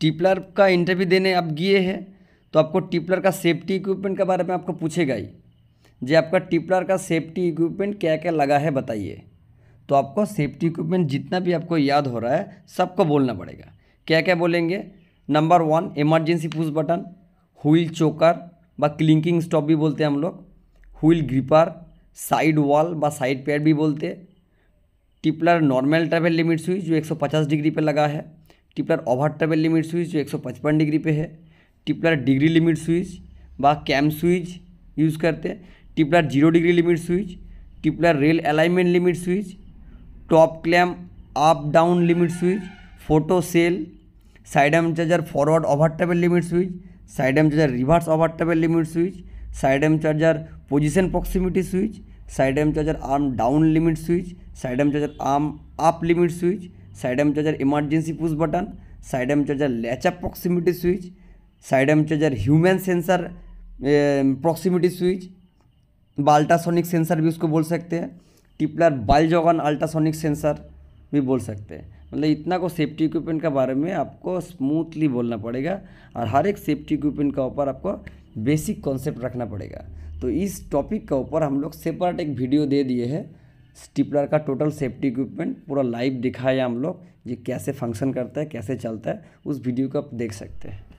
टिपलर का इंटरव्यू देने आप गए हैं तो आपको टिपलर का सेफ्टी इक्विपमेंट के बारे में आपको पूछेगा ही जी आपका टिपलर का सेफ्टी इक्विपमेंट क्या क्या लगा है बताइए तो आपको सेफ्टी इक्विपमेंट जितना भी आपको याद हो रहा है सबको बोलना पड़ेगा क्या क्या बोलेंगे number one emergency push button wheel chocker व क्लिंकिंग स्टॉप भी बोलते हैं हम लोग व्हील ग्रिपर साइड वॉल व साइड पैड भी बोलते tippler normal travel limit switch जो 150 डिग्री पे लगा है tippler over table limit switch जो पचपन डिग्री पे है टिपलर डिग्री लिमिट स्विच व कैम स्विच यूज़ करते हैं tippler zero degree limit switch tippler rail alignment limit switch top clam up down limit switch photo cell M charger forward over table limit switch M charger reverse over table limit switch M charger position proximity switch M charger arm down limit switch M charger arm up limit switch side M charger emergency push button side M charger latch up proximity switch side M charger human sensor proximity switch ultrasonic sensor भी उसको बोल सकते हैं टिपलर बाल जोगन ultrasonic sensor भी बोल सकते हैं मतलब इतना को सेफ्टी इक्विपमेंट के बारे में आपको स्मूथली बोलना पड़ेगा और हर एक सेफ्टी इक्विपमेंट के ऊपर आपको बेसिक कॉन्सेप्ट रखना पड़ेगा तो इस टॉपिक के ऊपर हम लोग सेपरेट एक वीडियो दे दिए हैं स्टिपलर का टोटल सेफ्टी इक्विपमेंट पूरा लाइव दिखाया हम लोग ये कैसे फंक्शन करता है कैसे चलता है उस वीडियो को आप देख सकते हैं